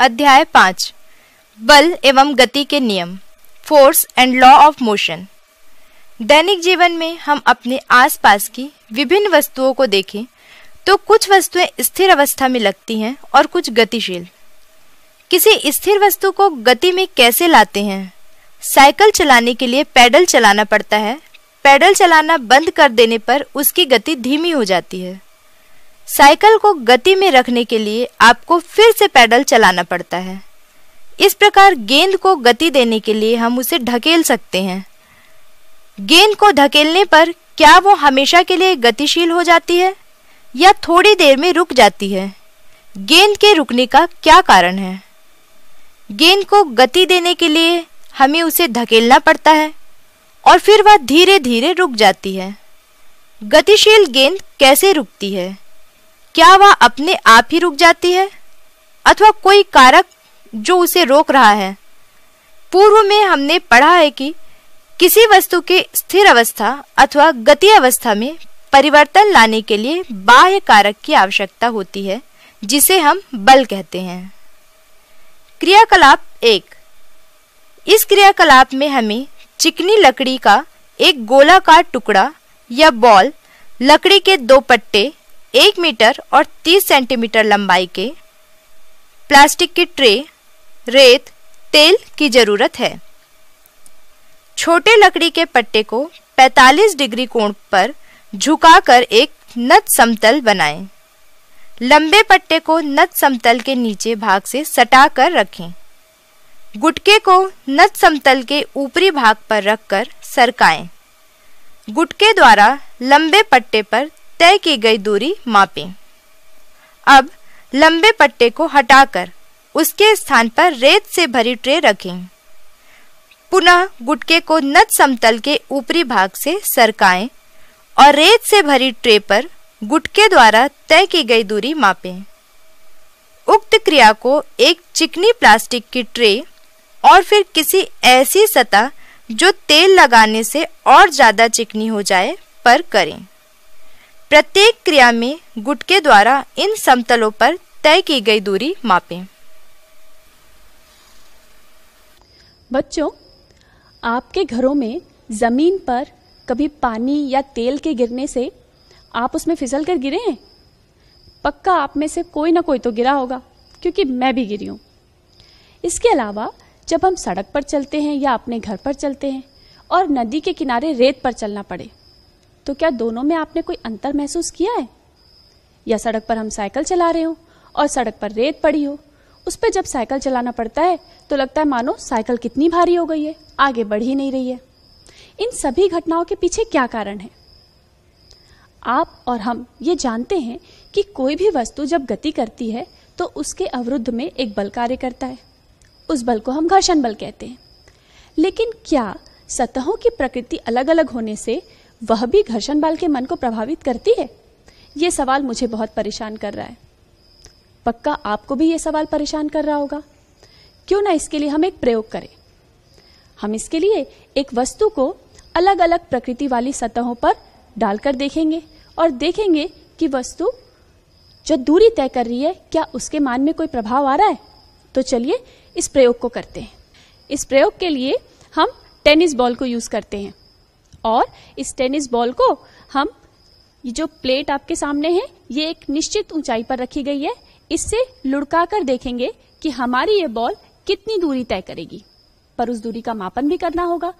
अध्याय पाँच बल एवं गति के नियम force and law of motion दैनिक जीवन में हम अपने आसपास की विभिन्न वस्तुओं को देखें तो कुछ वस्तुएं स्थिर अवस्था में लगती हैं और कुछ गतिशील किसी स्थिर वस्तु को गति में कैसे लाते हैं साइकिल चलाने के लिए पैडल चलाना पड़ता है पैडल चलाना बंद कर देने पर उसकी गति धीमी हो जाती है साइकिल को गति में रखने के लिए आपको फिर से पैडल चलाना पड़ता है इस प्रकार गेंद को गति देने के लिए हम उसे ढकेल सकते हैं गेंद को ढकेलने पर क्या वो हमेशा के लिए गतिशील हो जाती है या थोड़ी देर में रुक जाती है गेंद के रुकने का क्या कारण है गेंद को गति देने के लिए हमें उसे धकेलना पड़ता है और फिर वह धीरे धीरे रुक जाती है गतिशील गेंद कैसे रुकती है क्या वह अपने आप ही रुक जाती है अथवा कोई कारक जो उसे रोक रहा है पूर्व में हमने पढ़ा है कि किसी वस्तु के स्थिर अवस्था अथवा गति अवस्था में परिवर्तन लाने के लिए बाह्य कारक की आवश्यकता होती है जिसे हम बल कहते हैं क्रियाकलाप एक इस क्रियाकलाप में हमें चिकनी लकड़ी का एक गोलाकार टुकड़ा या बॉल लकड़ी के दो पट्टे एक मीटर और तीस सेंटीमीटर लंबाई के प्लास्टिक की ट्रे रेत तेल की ज़रूरत है छोटे लकड़ी के पट्टे को 45 डिग्री कोण पर झुकाकर एक नत समतल बनाएं। लंबे पट्टे को नत समतल के नीचे भाग से सटा कर रखें गुटके को नत समतल के ऊपरी भाग पर रखकर सरकाएं। गुटके द्वारा लंबे पट्टे पर तय की गई दूरी मापें अब लंबे पट्टे को हटाकर उसके स्थान पर रेत से भरी ट्रे रखें पुनः गुटके को नद समतल के ऊपरी भाग से सरकाएं और रेत से भरी ट्रे पर गुटके द्वारा तय की गई दूरी मापें उक्त क्रिया को एक चिकनी प्लास्टिक की ट्रे और फिर किसी ऐसी सतह जो तेल लगाने से और ज़्यादा चिकनी हो जाए पर करें प्रत्येक क्रिया में गुट के द्वारा इन समतलों पर तय की गई दूरी मापें बच्चों आपके घरों में ज़मीन पर कभी पानी या तेल के गिरने से आप उसमें फिसल कर गिरे हैं पक्का आप में से कोई ना कोई तो गिरा होगा क्योंकि मैं भी गिरी हूं इसके अलावा जब हम सड़क पर चलते हैं या अपने घर पर चलते हैं और नदी के किनारे रेत पर चलना पड़े तो क्या दोनों में आपने कोई अंतर महसूस किया है या सड़क पर हम साइकिल चला रहे हो और सड़क पर रेत पड़ी हो उस पर जब साइकिल चलाना पड़ता है तो लगता है मानो साइकिल कितनी भारी हो गई है आगे बढ़ ही नहीं रही है इन सभी घटनाओं के पीछे क्या कारण है आप और हम ये जानते हैं कि कोई भी वस्तु जब गति करती है तो उसके अवरुद्ध में एक बल कार्य करता है उस बल को हम घर्षण बल कहते हैं लेकिन क्या सतहों की प्रकृति अलग अलग होने से वह भी घर्षण बाल के मन को प्रभावित करती है ये सवाल मुझे बहुत परेशान कर रहा है पक्का आपको भी ये सवाल परेशान कर रहा होगा क्यों ना इसके लिए हम एक प्रयोग करें हम इसके लिए एक वस्तु को अलग अलग प्रकृति वाली सतहों पर डालकर देखेंगे और देखेंगे कि वस्तु जो दूरी तय कर रही है क्या उसके मान में कोई प्रभाव आ रहा है तो चलिए इस प्रयोग को करते हैं इस प्रयोग के लिए हम टेनिस बॉल को यूज करते हैं और इस टेनिस बॉल को हम ये जो प्लेट आपके सामने है ये एक निश्चित ऊंचाई पर रखी गई है इससे कर देखेंगे कि हमारी ये बॉल कितनी दूरी तय करेगी पर उस दूरी का मापन भी करना होगा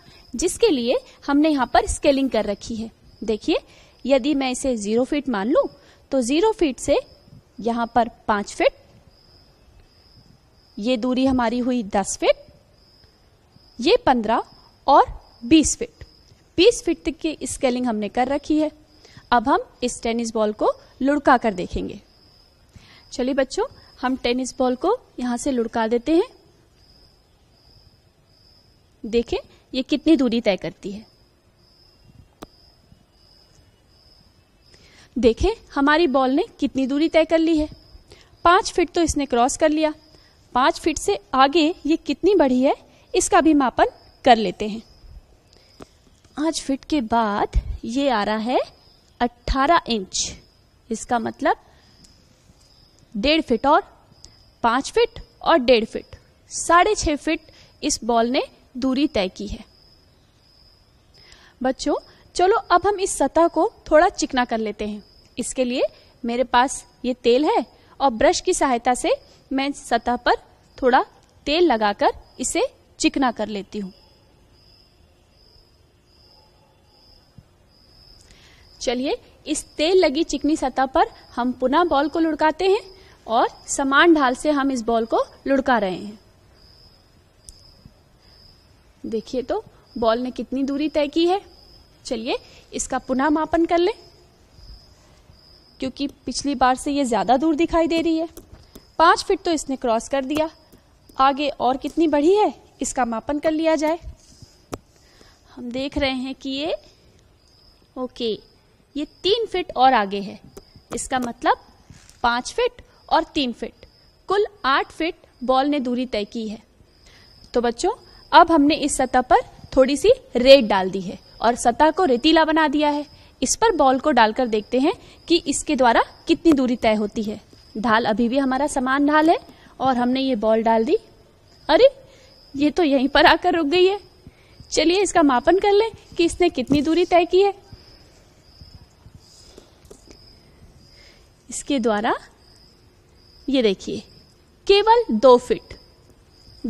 जिसके लिए हमने यहाँ पर स्केलिंग कर रखी है देखिए यदि मैं इसे जीरो फीट मान लू तो जीरो फीट से यहाँ पर पांच फीट ये दूरी हमारी हुई दस फीट ये पंद्रह और बीस फीट 20 फीट तक की स्केलिंग हमने कर रखी है अब हम इस टेनिस बॉल को लुड़का कर देखेंगे चलिए बच्चों हम टेनिस बॉल को यहां से लुड़का देते हैं देखें ये कितनी दूरी तय करती है देखें हमारी बॉल ने कितनी दूरी तय कर ली है पांच फीट तो इसने क्रॉस कर लिया पांच फीट से आगे ये कितनी बढ़ी है इसका भी मापन कर लेते हैं पांच फिट के बाद ये आ रहा है अट्ठारह इंच इसका मतलब डेढ़ फिट और पांच फिट और डेढ़ फिट साढ़े छह फिट इस बॉल ने दूरी तय की है बच्चों चलो अब हम इस सतह को थोड़ा चिकना कर लेते हैं इसके लिए मेरे पास ये तेल है और ब्रश की सहायता से मैं सतह पर थोड़ा तेल लगाकर इसे चिकना कर लेती हूँ चलिए इस तेल लगी चिकनी सतह पर हम पुनः बॉल को लुढ़काते हैं और समान ढाल से हम इस बॉल को लुढ़का रहे हैं देखिए तो बॉल ने कितनी दूरी तय की है चलिए इसका पुनः मापन कर लें क्योंकि पिछली बार से ये ज़्यादा दूर दिखाई दे रही है पांच फिट तो इसने क्रॉस कर दिया आगे और कितनी बढ़ी है इसका मापन कर लिया जाए हम देख रहे हैं कि ये ओके ये तीन फिट और आगे है इसका मतलब पाँच फिट और तीन फिट कुल आठ फिट बॉल ने दूरी तय की है तो बच्चों अब हमने इस सतह पर थोड़ी सी रेत डाल दी है और सतह को रेतीला बना दिया है इस पर बॉल को डालकर देखते हैं कि इसके द्वारा कितनी दूरी तय होती है ढाल अभी भी हमारा समान ढाल है और हमने ये बॉल डाल दी अरे ये तो यहीं पर आकर रुक गई है चलिए इसका मापन कर लें कि इसने कितनी दूरी तय की है इसके द्वारा ये देखिए केवल दो फिट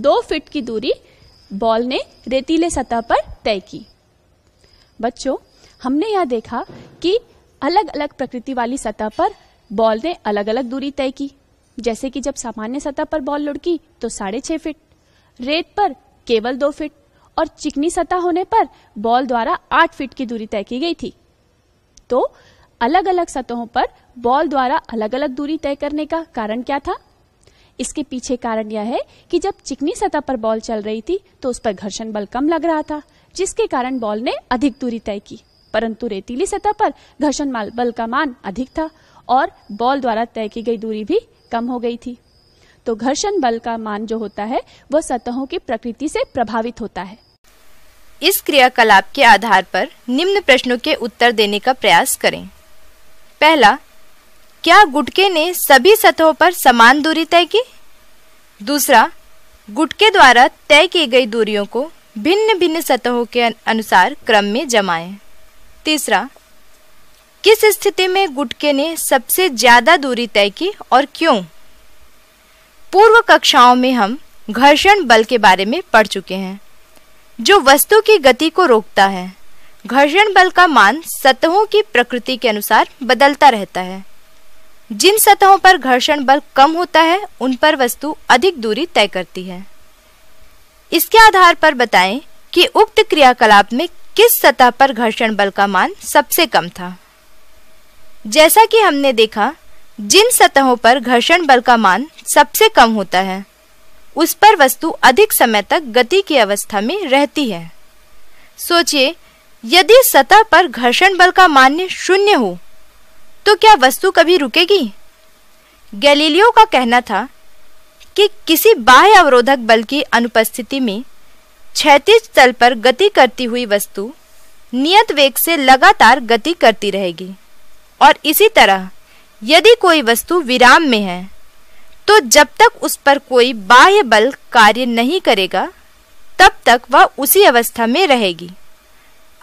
दो फिट की दूरी बॉल ने रेतीले सतह पर तय की बच्चों हमने यह देखा कि अलग अलग प्रकृति वाली सतह पर बॉल ने अलग अलग दूरी तय की जैसे कि जब सामान्य सतह पर बॉल लुड़की तो साढ़े छह फिट रेत पर केवल दो फिट और चिकनी सतह होने पर बॉल द्वारा आठ फीट की दूरी तय की गई थी तो अलग अलग सतहों पर बॉल द्वारा अलग अलग दूरी तय करने का कारण क्या था इसके पीछे कारण यह है कि जब चिकनी सतह पर बॉल चल रही थी तो उस पर घर्षण बल कम लग रहा था जिसके कारण बॉल ने अधिक दूरी तय की परंतु रेतीली सतह पर घर्षण बल का मान अधिक था और बॉल द्वारा तय की गई दूरी भी कम हो गई थी तो घर्षण बल का मान जो होता है वह सतहों की प्रकृति से प्रभावित होता है इस क्रियाकलाप के आधार पर निम्न प्रश्नों के उत्तर देने का प्रयास करें पहला क्या गुटके ने सभी सतहों पर समान दूरी तय की दूसरा गुटके द्वारा तय की गई दूरियों को भिन्न भिन्न सतहों के अनुसार क्रम में जमाएं। तीसरा किस स्थिति में गुटके ने सबसे ज्यादा दूरी तय की और क्यों पूर्व कक्षाओं में हम घर्षण बल के बारे में पढ़ चुके हैं जो वस्तु की गति को रोकता है घर्षण बल का मान सतहों की प्रकृति के अनुसार बदलता रहता है जिन सतहों पर घर्षण बल कम होता है उन पर वस्तु अधिक दूरी तय करती है इसके आधार पर बताएं कि उक्त क्रियाकलाप में किस सतह पर घर्षण बल का मान सबसे कम था जैसा कि हमने देखा जिन सतहों पर घर्षण बल का मान सबसे कम होता है उस पर वस्तु अधिक समय तक गति की अवस्था में रहती है सोचिए यदि सतह पर घर्षण बल का मान्य शून्य हो तो क्या वस्तु कभी रुकेगी गैलीलियो का कहना था कि किसी बाह्य अवरोधक बल की अनुपस्थिति में क्षैतिज तल पर गति करती हुई वस्तु नियत वेग से लगातार गति करती रहेगी और इसी तरह यदि कोई वस्तु विराम में है तो जब तक उस पर कोई बाह्य बल कार्य नहीं करेगा तब तक वह उसी अवस्था में रहेगी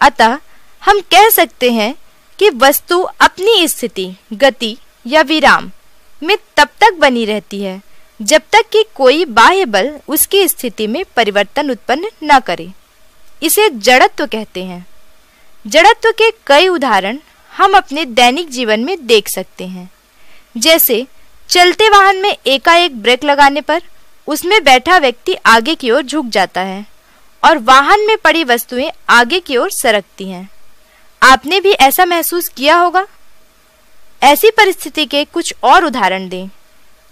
अतः हम कह सकते हैं कि वस्तु अपनी स्थिति गति या विराम में तब तक बनी रहती है जब तक कि कोई बाह्य बल उसकी स्थिति में परिवर्तन उत्पन्न न करे इसे जड़त्व कहते हैं जड़त्व के कई उदाहरण हम अपने दैनिक जीवन में देख सकते हैं जैसे चलते वाहन में एकाएक ब्रेक लगाने पर उसमें बैठा व्यक्ति आगे की ओर झुक जाता है और वाहन में पड़ी वस्तुएं आगे की ओर सरकती हैं आपने भी ऐसा महसूस किया होगा ऐसी परिस्थिति के कुछ और उदाहरण दें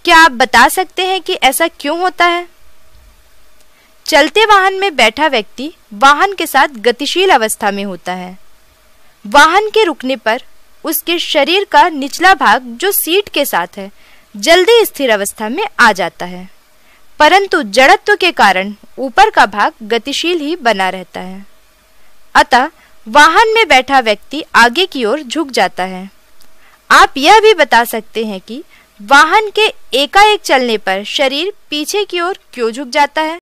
क्या आप बता सकते हैं कि ऐसा क्यों होता है चलते वाहन में बैठा व्यक्ति वाहन के साथ गतिशील अवस्था में होता है वाहन के रुकने पर उसके शरीर का निचला भाग जो सीट के साथ है जल्दी स्थिर अवस्था में आ जाता है परंतु जड़त्व के कारण ऊपर का भाग गतिशील ही बना रहता है अतः वाहन में बैठा व्यक्ति आगे की ओर झुक जाता है आप यह भी बता सकते हैं कि वाहन के एकाएक चलने पर शरीर पीछे की ओर क्यों झुक जाता है